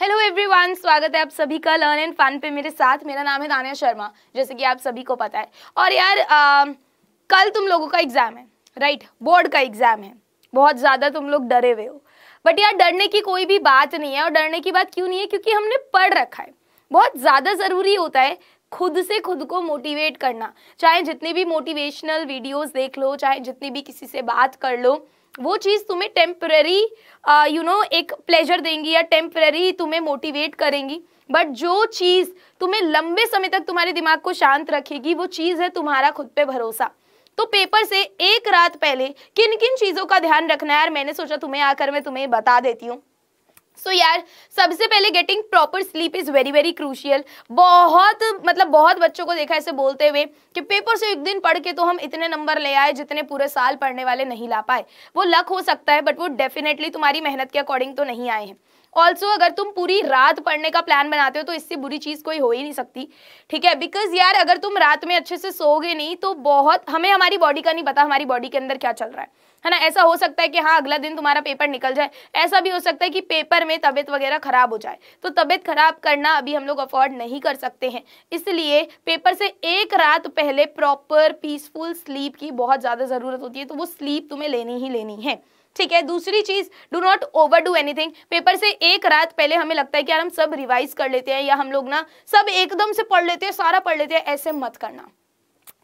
hello everyone स्वागत है आप सभी का लर्न एंड फन पे मेरे साथ मेरा नाम है दानिया शर्मा जैसे कि आप सभी को पता है और यार आ, कल तुम लोगों का एग्ज़ाम है राइट बोर्ड का एग्ज़ाम है बहुत ज़्यादा तुम लोग डरे हुए हो बट यार डरने की कोई भी बात नहीं है और डरने की बात क्यों नहीं है क्योंकि हमने पढ़ रखा है बहुत ज़्यादा ज़रूरी होता है खुद से खुद को मोटिवेट करना चाहे जितने भी मोटिवेशनल वीडियोस देख लो चाहे जितनी भी किसी से बात कर लो वो चीज़ तुम्हें टेम्प्रेरी यू नो एक प्लेजर देंगी या टेम्प्रेरी तुम्हें मोटिवेट करेंगी बट जो चीज़ तुम्हें लंबे समय तक तुम्हारे दिमाग को शांत रखेगी वो चीज़ है तुम्हारा खुद पे भरोसा तो पेपर से एक रात पहले किन किन चीज़ों का ध्यान रखना है यार मैंने सोचा तुम्हें आकर मैं तुम्हें बता देती हूँ सो so, यार सबसे पहले getting proper sleep is very very crucial बहुत मतलब बहुत बच्चों को देखा ऐसे बोलते हुए कि पेपर से एक दिन पढ़ के तो हम इतने नंबर ले आए जितने पूरे साल पढ़ने वाले नहीं ला पाए वो लक हो सकता है बट वो डेफिनेटली तुम्हारी मेहनत के अकॉर्डिंग तो नहीं आए हैं ऑल्सो अगर तुम पूरी रात पढ़ने का प्लान बनाते हो तो इससे बुरी चीज़ कोई हो ही नहीं सकती ठीक है बिकॉज यार अगर तुम रात में अच्छे से सोओगे नहीं तो बहुत हमें हमारी बॉडी का नहीं पता हमारी बॉडी के अंदर क्या चल रहा है है ना ऐसा हो सकता है कि हाँ अगला दिन तुम्हारा पेपर निकल जाए ऐसा भी हो सकता है कि पेपर में तबियत वगैरह ख़राब हो जाए तो तबियत ख़राब करना अभी हम लोग अफोर्ड नहीं कर सकते हैं इसलिए पेपर से एक रात पहले प्रॉपर पीसफुल स्लीप की बहुत ज़्यादा ज़रूरत होती है तो वो स्लीप तुम्हें लेनी ही लेनी है ठीक है दूसरी चीज do not overdo any paper से एक रात पहले हमें लगता है कि यार हम सब रिवाइज कर लेते हैं या हम लोग ना सब एकदम से पढ़ लेते हैं सारा पढ़ लेते हैं ऐसे मत करना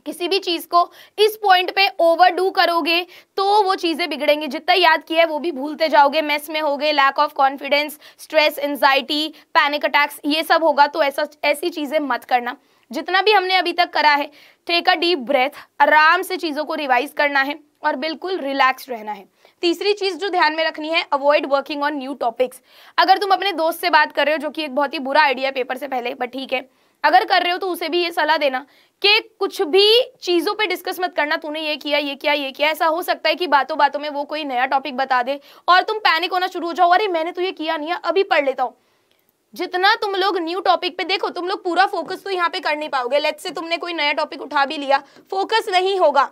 किसी भी चीज़ को इस पॉइंट पे ओवर डू करोगे तो वो चीज़ें बिगड़ेंगी जितना याद किया है वो भी भूलते जाओगे मेस में हो गए lack of confidence stress anxiety panic attacks ये सब होगा तो ऐसा ऐसी चीज़ें मत करना जितना भी हमने अभी तक करा है टेक अ डीप ब्रेथ आराम से चीज़ों को रिवाइज करना है और बिल्कुल रिलैक्स रहना है तीसरी चीज़ जो ध्यान में रखनी है avoid working on new topics अगर तुम अपने दोस्त से बात कर रहे हो जो कि एक बहुत ही बुरा आइडिया है पेपर से पहले बट ठीक है अगर कर रहे हो तो उसे भी ये सलाह देना कि कुछ भी चीज़ों पे डिस्कस मत करना तूने ये किया ये किया ये किया ऐसा हो सकता है कि बातों बातों में वो कोई नया टॉपिक बता दे और तुम पैनिक होना शुरू हो जाओ अरे मैंने तो ये किया नहीं है अभी पढ़ लेता हूं जितना तुम लोग न्यू टॉपिक पे देखो तुम लोग पूरा फोकस तो यहाँ पे कर नहीं पाओगे लेट से तुमने कोई नया टॉपिक उठा भी लिया फोकस नहीं होगा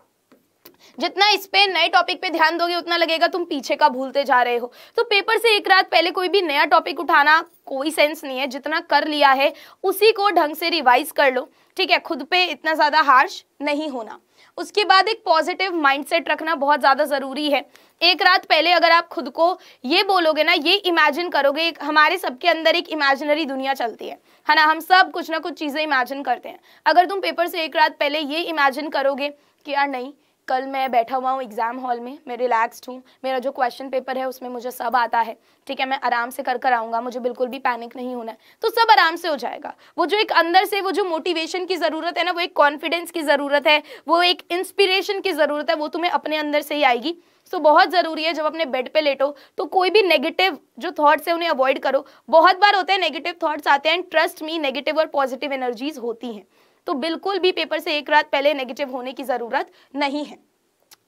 जितना इस पे नए टॉपिक पे ध्यान दोगे उतना लगेगा तुम पीछे का भूलते जा रहे हो तो पेपर से एक रात पहले कोई भी नया टॉपिक उठाना कोई सेंस नहीं है जितना कर लिया है उसी को ढंग से रिवाइज कर लो ठीक है खुद पे इतना ज़्यादा हार्श नहीं होना उसके बाद एक पॉजिटिव माइंडसेट रखना बहुत ज़्यादा ज़रूरी है एक रात पहले अगर आप खुद को ये बोलोगे ना ये इमेजिन करोगे एक हमारे सबके अंदर एक इमेजिनरी दुनिया चलती है है ना हम सब कुछ ना कुछ चीज़ें इमेजिन करते हैं अगर तुम पेपर से एक रात पहले ये इमेजिन करोगे कि यार नहीं कल मैं बैठा हुआ हूँ एग्ज़ाम हॉल में मैं रिलैक्सड हूँ मेरा जो क्वेश्चन पेपर है उसमें मुझे सब आता है ठीक है मैं आराम से कर कर आऊँगा मुझे बिल्कुल भी पैनिक नहीं होना है तो सब आराम से हो जाएगा वो जो एक अंदर से वो जो मोटिवेशन की ज़रूरत है ना वो एक कॉन्फिडेंस की ज़रूरत है वो एक इंस्पिरेशन की ज़रूरत है वो तुम्हें अपने अंदर से ही आएगी सो तो बहुत ज़रूरी है जब अपने बेड पर लेटो तो कोई भी नेगेटिव जो थाट्स है उन्हें अवॉइड करो बहुत बार होते हैं नेगेटिव थाट्स आते हैं एंड ट्रस्ट मी नेगेटिव और पॉजिटिव एनर्जीज होती हैं तो बिल्कुल भी पेपर से एक रात पहले नेगेटिव होने की ज़रूरत नहीं है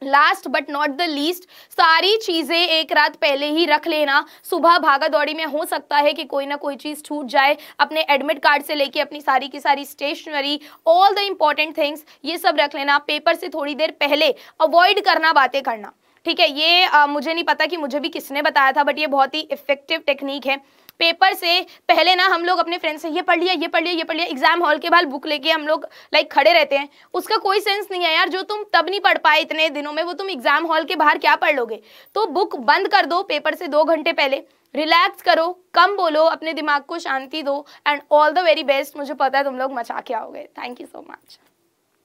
last but not the least सारी चीज़ें एक रात पहले ही रख लेना सुबह भागा दौड़ी में हो सकता है कि कोई ना कोई चीज़ छूट जाए अपने एडमिट कार्ड से लेके अपनी सारी की सारी stationery all the important things ये सब रख लेना पेपर से थोड़ी देर पहले अवॉइड करना बातें करना ठीक है ये आ, मुझे नहीं पता कि मुझे भी किसने बताया था बट ये बहुत ही इफेक्टिव टेक्निक है पेपर से पहले ना हम लोग अपने फ्रेंड से ये पढ़ लिया ये पढ़ लिया ये पढ़ लिया एग्जाम हॉल के बाहर बुक लेके हम लोग लाइक खड़े रहते हैं उसका कोई सेंस नहीं है यार जो तुम तब नहीं पढ़ पाए इतने दिनों में वो तुम एग्जाम हॉल के बाहर क्या पढ़ लोगे तो बुक बंद कर दो पेपर से दो घंटे पहले रिलैक्स करो कम बोलो अपने दिमाग को शांति दो and all the very best मुझे पता है तुम लोग मचा के आओगे थैंक यू सो मच